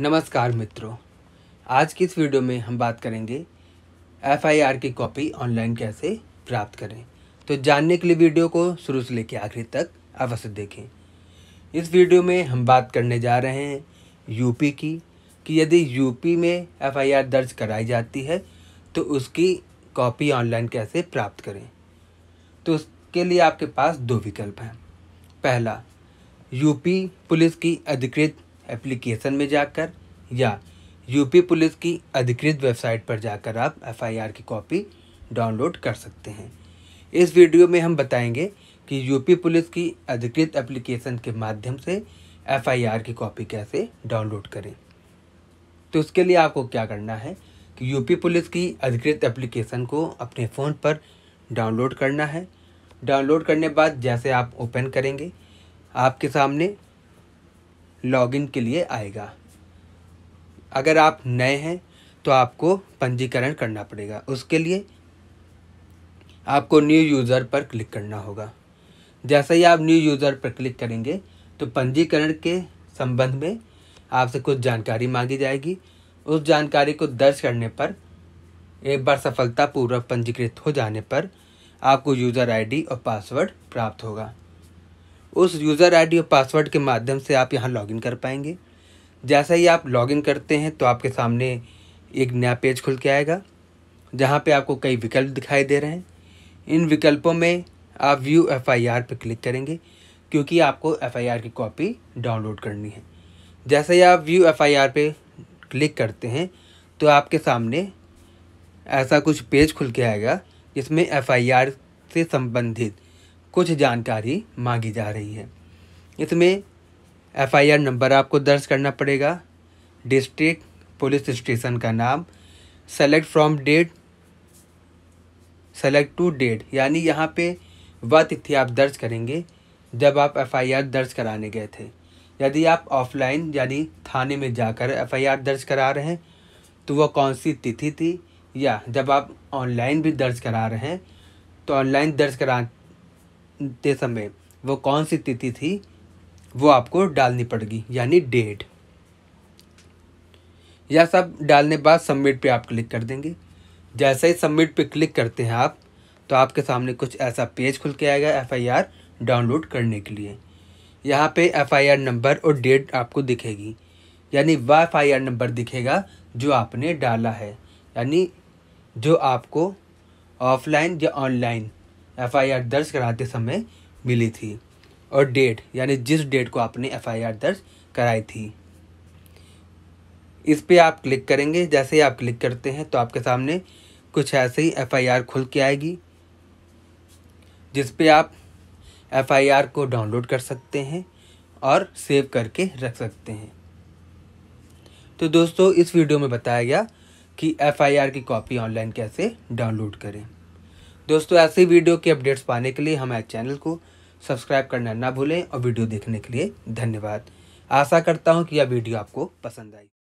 नमस्कार मित्रों आज की इस वीडियो में हम बात करेंगे एफआईआर की कॉपी ऑनलाइन कैसे प्राप्त करें तो जानने के लिए वीडियो को शुरू से लेकर आखिरी तक अवश्य देखें इस वीडियो में हम बात करने जा रहे हैं यूपी की कि यदि यूपी में एफआईआर दर्ज कराई जाती है तो उसकी कॉपी ऑनलाइन कैसे प्राप्त करें तो उसके लिए आपके पास दो विकल्प हैं पहला यूपी पुलिस की अधिकृत एप्लीकेशन में जाकर या यूपी पुलिस की अधिकृत वेबसाइट पर जाकर आप एफआईआर की कॉपी डाउनलोड कर सकते हैं इस वीडियो में हम बताएंगे कि यूपी पुलिस की अधिकृत एप्लीकेशन के माध्यम से एफआईआर की कॉपी कैसे डाउनलोड करें तो इसके लिए आपको क्या करना है कि यूपी पुलिस की अधिकृत एप्लीकेशन को अपने फ़ोन पर डाउनलोड करना है डाउनलोड करने बाद जैसे आप ओपन करेंगे आपके सामने लॉगिन के लिए आएगा अगर आप नए हैं तो आपको पंजीकरण करना पड़ेगा उसके लिए आपको न्यू यूज़र पर क्लिक करना होगा जैसे ही आप न्यू यूज़र पर क्लिक करेंगे तो पंजीकरण के संबंध में आपसे कुछ जानकारी मांगी जाएगी उस जानकारी को दर्ज करने पर एक बार सफलतापूर्वक पंजीकृत हो जाने पर आपको यूज़र आईडी और पासवर्ड प्राप्त होगा उस यूज़र आईडी और पासवर्ड के माध्यम से आप यहाँ लॉगिन कर पाएंगे जैसा ही आप लॉगिन करते हैं तो आपके सामने एक नया पेज खुल के आएगा जहाँ पे आपको कई विकल्प दिखाई दे रहे हैं इन विकल्पों में आप व्यू एफ आई आर पर क्लिक करेंगे क्योंकि आपको एफ आई आर की कॉपी डाउनलोड करनी है जैसे ही आप व्यू एफ आई आर पर क्लिक करते हैं तो आपके सामने ऐसा कुछ पेज खुल के आएगा जिसमें एफ आई आर से संबंधित कुछ जानकारी मांगी जा रही है इसमें एफआईआर नंबर आपको दर्ज करना पड़ेगा डिस्ट्रिक्ट पुलिस स्टेशन का नाम select from date select to date यानी यहाँ पे वह तिथि आप दर्ज करेंगे जब आप एफआईआर दर्ज कराने गए थे यदि आप ऑफलाइन यानी थाने में जाकर एफआईआर दर्ज करा रहे हैं तो वह कौन सी तिथि थी या जब आप ऑनलाइन भी दर्ज करा रहे हैं तो ऑनलाइन दर्ज करा करते समय वो कौन सी तिथि थी वो आपको डालनी पड़ेगी यानी डेट यह सब डालने बाद सबमिट पे आप क्लिक कर देंगे जैसे ही सबमिट पे क्लिक करते हैं आप तो आपके सामने कुछ ऐसा पेज खुल के आएगा एफआईआर डाउनलोड करने के लिए यहाँ पे एफआईआर नंबर और डेट आपको दिखेगी यानी वह एफ आई आर नंबर दिखेगा जो आपने डाला है यानी जो आपको ऑफलाइन या ऑनलाइन आर दर्ज कराते समय मिली थी और डेट यानी जिस डेट को आपने आर दर्ज कराई थी इस पर आप क्लिक करेंगे जैसे ही आप क्लिक करते हैं तो आपके सामने कुछ ऐसे ही आर खुल के आएगी जिस पे आप आर को डाउनलोड कर सकते हैं और सेव करके रख सकते हैं तो दोस्तों इस वीडियो में बताया गया कि आर की कॉपी ऑनलाइन कैसे डाउनलोड करें दोस्तों ऐसे वीडियो के अपडेट्स पाने के लिए हमारे चैनल को सब्सक्राइब करना ना भूलें और वीडियो देखने के लिए धन्यवाद आशा करता हूँ कि यह वीडियो आपको पसंद आई